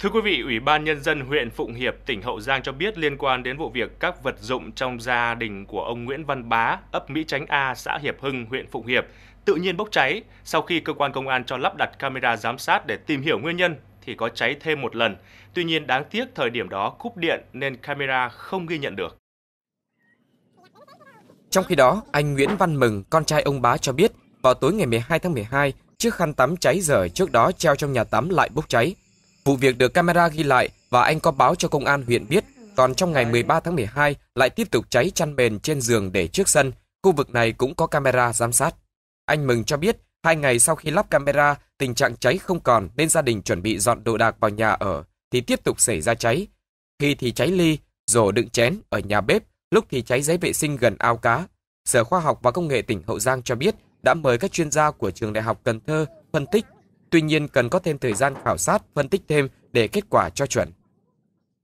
Thưa quý vị, Ủy ban Nhân dân huyện Phụng Hiệp, tỉnh Hậu Giang cho biết liên quan đến vụ việc các vật dụng trong gia đình của ông Nguyễn Văn Bá, ấp Mỹ Chánh A, xã Hiệp Hưng, huyện Phụng Hiệp, tự nhiên bốc cháy. Sau khi cơ quan công an cho lắp đặt camera giám sát để tìm hiểu nguyên nhân thì có cháy thêm một lần. Tuy nhiên đáng tiếc thời điểm đó cúp điện nên camera không ghi nhận được. Trong khi đó, anh Nguyễn Văn Mừng, con trai ông Bá cho biết, vào tối ngày 12 tháng 12, chiếc khăn tắm cháy dở trước đó treo trong nhà tắm lại bốc cháy. Vụ việc được camera ghi lại và anh có báo cho công an huyện biết. Còn trong ngày 13 tháng 12 lại tiếp tục cháy chăn mền trên giường để trước sân. Khu vực này cũng có camera giám sát. Anh Mừng cho biết hai ngày sau khi lắp camera, tình trạng cháy không còn nên gia đình chuẩn bị dọn đồ đạc vào nhà ở thì tiếp tục xảy ra cháy. Khi thì cháy ly, rổ đựng chén ở nhà bếp, lúc thì cháy giấy vệ sinh gần ao cá. Sở Khoa học và Công nghệ tỉnh Hậu Giang cho biết đã mời các chuyên gia của trường Đại học Cần Thơ phân tích Tuy nhiên cần có thêm thời gian khảo sát, phân tích thêm để kết quả cho chuẩn.